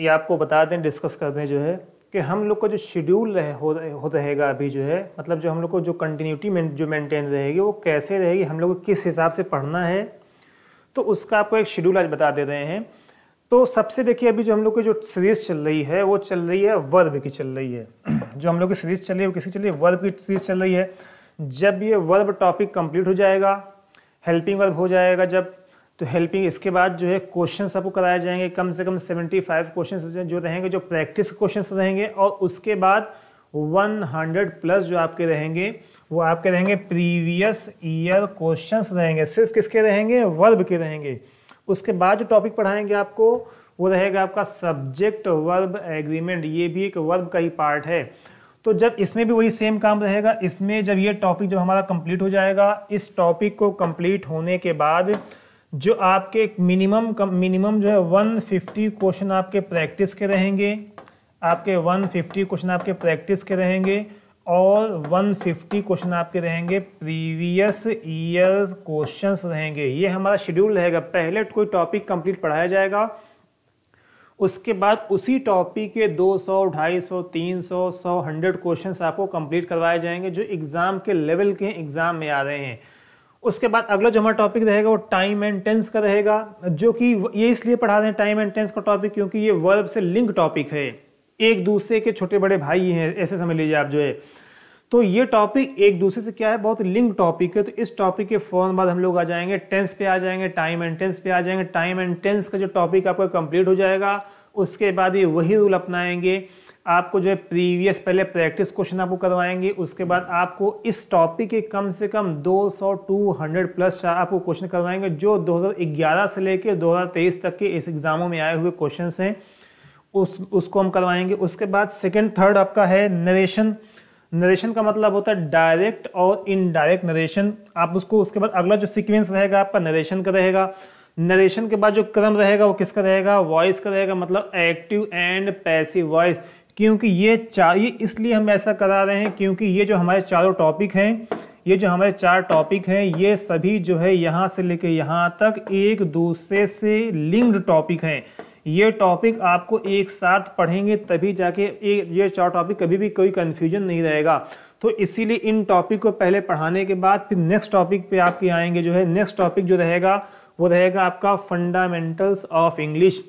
ये आपको बता दें डिस्कस कर दें जो है कि हम लोग का जो शेड्यूल रहे हो, रहेगा अभी जो है मतलब जो हम लोग को जो कंटिन्यूटी में, जो मेंटेन रहेगी वो कैसे रहेगी हम लोग को किस हिसाब से पढ़ना है तो उसका आपको एक शेड्यूल आज बता दे रहे हैं तो सबसे देखिए अभी जो हम लोग की जो सीरीज़ चल रही है वो चल रही है वर्ब की चल रही है जो हम लोग की सीरीज़ चल रही है वो किसी चल रही है वर्ब की सीरीज़ चल रही है जब ये वर्ब टॉपिक कंप्लीट हो जाएगा हेल्पिंग वर्ब हो जाएगा जब तो हेल्पिंग इसके बाद जो है क्वेश्चन आपको कराए जाएंगे कम से कम सेवेंटी फाइव क्वेश्चन जो रहेंगे जो प्रैक्टिस क्वेश्चन रहेंगे और उसके बाद वन हंड्रेड प्लस जो आपके रहेंगे वो आपके रहेंगे प्रीवियस ईयर क्वेश्चंस रहेंगे सिर्फ किसके रहेंगे वर्ब के रहेंगे उसके बाद जो टॉपिक पढ़ाएंगे आपको वो रहेगा आपका सब्जेक्ट वर्ब एग्रीमेंट ये भी एक वर्ब का ही पार्ट है तो जब इसमें भी वही सेम काम रहेगा इसमें जब ये टॉपिक जब हमारा कंप्लीट हो जाएगा इस टॉपिक को कंप्लीट होने के बाद जो आपके मिनिमम मिनिमम जो है 150 क्वेश्चन आपके प्रैक्टिस के रहेंगे आपके 150 क्वेश्चन आपके प्रैक्टिस के रहेंगे और 150 क्वेश्चन आपके रहेंगे प्रीवियस ईयर क्वेश्चंस रहेंगे ये हमारा शेड्यूल रहेगा पहले कोई टॉपिक कंप्लीट पढ़ाया जाएगा उसके बाद उसी टॉपिक के 200, 250, 300, 100, 100 क्वेश्चंस आपको कंप्लीट करवाए जाएंगे जो एग्ज़ाम के लेवल के एग्ज़ाम में आ रहे हैं उसके बाद अगला जो हमारा टॉपिक रहेगा वो टाइम एंड टेंस का रहेगा जो कि ये इसलिए पढ़ा रहे हैं टाइम एंड टेंस का टॉपिक क्योंकि ये वर्ब से लिंक टॉपिक है एक दूसरे के छोटे बड़े भाई हैं ऐसे समझ लीजिए आप जो है तो ये टॉपिक एक दूसरे से क्या है बहुत लिंक टॉपिक है तो इस टॉपिक के फौरन बाद हम लोग आ जाएंगे टेंस पे आ जाएंगे टाइम एंड टेंस पे आ जाएंगे टाइम एंड टेंस का जो टॉपिक आपका कंप्लीट हो जाएगा उसके बाद ये वही रूल अपनाएंगे आपको जो है प्रीवियस पहले प्रैक्टिस क्वेश्चन आपको करवाएंगे उसके बाद आपको इस टॉपिक के कम से कम 200 हंड्रेड प्लस आपको क्वेश्चन करवाएंगे जो 2011 से लेकर 2023 तक के इस एग्ज़ामों में आए हुए क्वेश्चन हैं उस उसको हम करवाएंगे उसके बाद सेकेंड थर्ड आपका है नरेशन नरेशन का मतलब होता है डायरेक्ट और इनडायरेक्ट नरेशन आप उसको उसके बाद अगला जो सिक्वेंस रहेगा आपका नरेशन का रहेगा नरेशन के बाद जो क्रम रहेगा वो किसका रहेगा वॉइस का रहेगा मतलब एक्टिव एंड पैसिव वॉइस क्योंकि ये चार ये इसलिए हम ऐसा करा रहे हैं क्योंकि ये जो हमारे चारों टॉपिक हैं ये जो हमारे चार टॉपिक हैं ये सभी जो है यहाँ से लेके यहाँ तक एक दूसरे से लिंक्ड टॉपिक हैं ये टॉपिक आपको एक साथ पढ़ेंगे तभी जाके एक ये चार टॉपिक कभी भी कोई कन्फ्यूजन नहीं रहेगा तो इसीलिए इन टॉपिक को पहले पढ़ाने के बाद फिर नेक्स्ट टॉपिक पे आपके आएंगे जो है नेक्स्ट टॉपिक जो रहेगा वो रहेगा आपका फंडामेंटल्स ऑफ इंग्लिश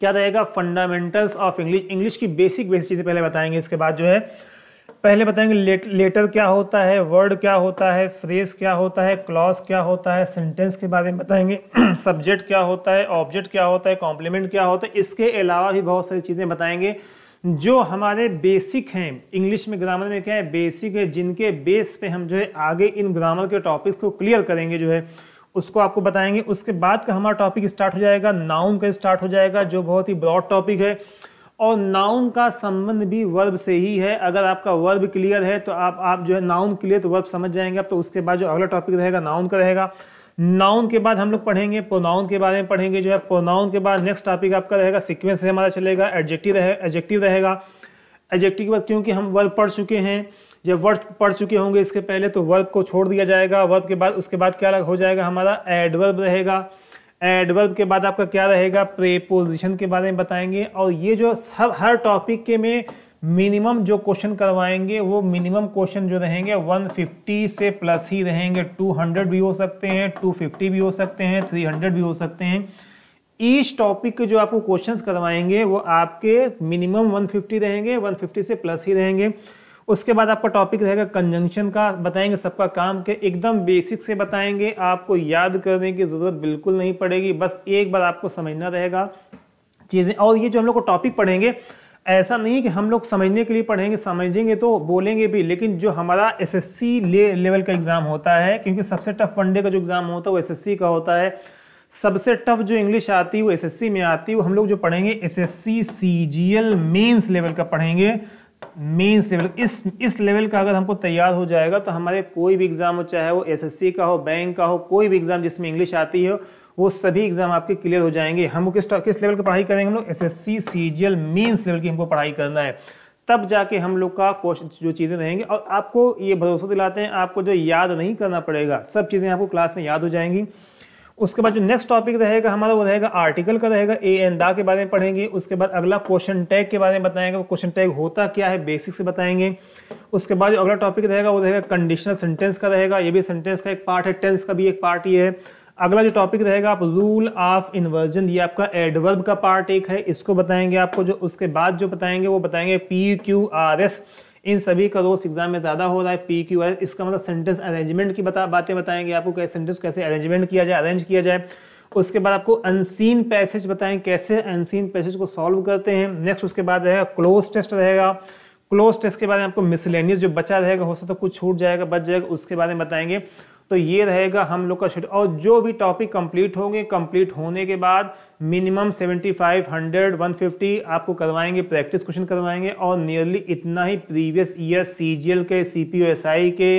क्या रहेगा फंडामेंटल्स ऑफ इंग्लिश इंग्लिश की बेसिक बेसिक चीज़ें पहले बताएंगे इसके बाद जो है पहले बताएंगे लेट, लेटर क्या होता है वर्ड क्या होता है फ्रेज क्या होता है क्लॉज क्या होता है सेंटेंस के बारे में बताएंगे सब्जेक्ट क्या होता है ऑब्जेक्ट क्या होता है कॉम्प्लीमेंट क्या होता है इसके अलावा भी बहुत सारी चीज़ें बताएंगे जो हमारे बेसिक हैं इंग्लिश में ग्रामर में क्या है बेसिक है जिनके बेस पे हम जो है आगे इन ग्रामर के टॉपिक्स को क्लियर करेंगे जो है उसको आपको बताएंगे उसके बाद का हमारा टॉपिक स्टार्ट हो जाएगा नाउन का स्टार्ट हो जाएगा जो बहुत ही ब्रॉड टॉपिक है और नाउन का संबंध भी वर्ब से ही है अगर आपका वर्ब क्लियर है तो आप आप जो है नाउन क्लियर तो वर्ब समझ जाएंगे आप तो उसके बाद जो अगला टॉपिक रहेगा नाउन का रहेगा नाउन के बाद हम लोग पढ़ेंगे प्रोनाउन के बारे में पढ़ेंगे जो है प्रोनाउन के बाद नेक्स्ट टॉपिक आपका रहेगा सिक्वेंस हमारा चलेगा एडजेक्टिव रहे एडजेक्टिव रहेगा एडजेक्टिव के बाद क्योंकि हम वर्ब पढ़ चुके हैं जब वर्ब पढ़ चुके होंगे इसके पहले तो वर्ब को छोड़ दिया जाएगा वर्ब के बाद उसके बाद क्या हो जाएगा हमारा एडवर्ब रहेगा एडवर्ब के बाद आपका क्या रहेगा प्रेपोजिशन के बारे में बताएंगे और ये जो सब हर टॉपिक के में मिनिमम जो क्वेश्चन करवाएंगे वो मिनिमम क्वेश्चन जो रहेंगे 150 से प्लस ही रहेंगे 200 भी हो सकते हैं 250 भी हो सकते हैं 300 भी हो सकते हैं ईच टॉपिक के जो आपको क्वेश्चंस करवाएंगे वो आपके मिनिमम 150 रहेंगे 150 से प्लस ही रहेंगे उसके बाद आपका टॉपिक रहेगा कंजंक्शन का बताएंगे सबका काम के एकदम बेसिक से बताएंगे आपको याद करने की ज़रूरत बिल्कुल नहीं पड़ेगी बस एक बार आपको समझना रहेगा चीज़ें और ये जो हम लोग को टॉपिक पढ़ेंगे ऐसा नहीं कि हम लोग समझने के लिए पढ़ेंगे समझेंगे तो बोलेंगे भी लेकिन जो हमारा एसएससी ले, लेवल का एग्ज़ाम होता है क्योंकि सबसे टफ वनडे का जो एग्ज़ाम होता है वो एसएससी का होता है सबसे टफ जो इंग्लिश आती है वो एसएससी में आती है वो हम लोग जो पढ़ेंगे एसएससी सीजीएल मेंस लेवल का पढ़ेंगे मेंस लेवल इस इस लेवल का अगर हमको तैयार हो जाएगा तो हमारे कोई भी एग्ज़ाम हो चाहे वो एसएससी का हो बैंक का हो कोई भी एग्ज़ाम जिसमें इंग्लिश आती हो वो सभी एग्जाम आपके क्लियर हो जाएंगे हम किस किस लेवल की पढ़ाई करेंगे हम लोग S S C C G L level की हमको पढ़ाई करना है तब जाके हम लोग का क्वेश्चन जो चीज़ें रहेंगे और आपको ये भरोसा दिलाते हैं आपको जो याद नहीं करना पड़ेगा सब चीज़ें आपको क्लास में याद हो जाएंगी उसके बाद जो नेक्स्ट टॉपिक रहेगा हमारा वो रहेगा आर्टिकल का रहेगा ए एन दा के बारे में पढ़ेंगे उसके बाद अगला क्वेश्चन टैग के बारे में बताएंगे वो क्वेश्चन टैग होता क्या है बेसिक से बताएंगे उसके बाद जो अगला टॉपिक रहेगा वो रहेगा कंडीशनल सेंटेंस का रहेगा ये भी सेंटेंस का एक पार्ट है टेंस का भी एक पार्ट ये है अगला जो टॉपिक रहेगा आप रूल ऑफ इन्वर्जन ये आपका एडवर्ब का पार्ट एक है इसको बताएंगे आपको जो उसके बाद जो बताएंगे वो बताएंगे पी क्यू आर एस इन सभी का रोज एग्जाम में ज़्यादा हो रहा है पी क्यू आर इसका मतलब सेंटेंस अरेंजमेंट की बता बातें बताएंगे आपको कैसे सेंटेंस कैसे अरेंजमेंट किया जाए अरेंज किया जाए उसके बाद आपको अनसीन पैसेज बताएं कैसे अनसीन पैसेज को सॉल्व करते हैं नेक्स्ट उसके बाद रहेगा क्लोज टेस्ट रहेगा क्लोज टेस्ट के बारे में आपको मिसलेनियस जो बचा रहेगा हो सकता है कुछ छूट जाएगा बच जाएगा उसके बारे में बताएंगे तो ये रहेगा हम लोग का शेड्यूल और जो भी टॉपिक कंप्लीट होंगे कंप्लीट होने के बाद मिनिमम हंड्रेड वन 150 आपको करवाएंगे प्रैक्टिस क्वेश्चन करवाएंगे और नियरली इतना ही प्रीवियस ईयर सी के सी के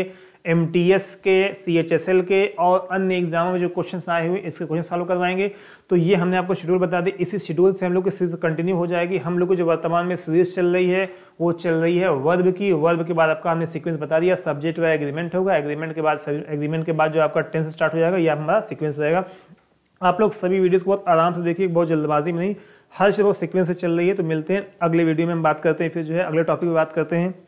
एम के सी के और अन्य एग्जामों में जो क्वेश्चन आए हुए इसके क्वेश्चन सॉल्व करवाएंगे तो ये हमने आपको शेड्यूल बता दिया इसी शेड्यूल से हम लोग की सीरीज कंटिन्यू हो जाएगी हम लोग को जो वर्तमान में सीरीज चल रही है वो चल रही है वर्ब की वर्ब के बाद आपका हमने सीक्वेंस बता दिया सब्जेक्ट व एग्रीमेंट होगा एग्रीमेंट के बाद एग्रीमेंट के बाद जो आपका टेंस स्टार्ट हो जाएगा यह हमारा सिक्वेंस रहेगा आप लोग सभी वीडियोज को बहुत आराम से देखिए बहुत जल्दबाजी में नहीं हर वो सिक्वेंस से चल रही है तो मिलते हैं अगले वीडियो में हम बात करते हैं फिर जो है अगले टॉपिक पर बात करते हैं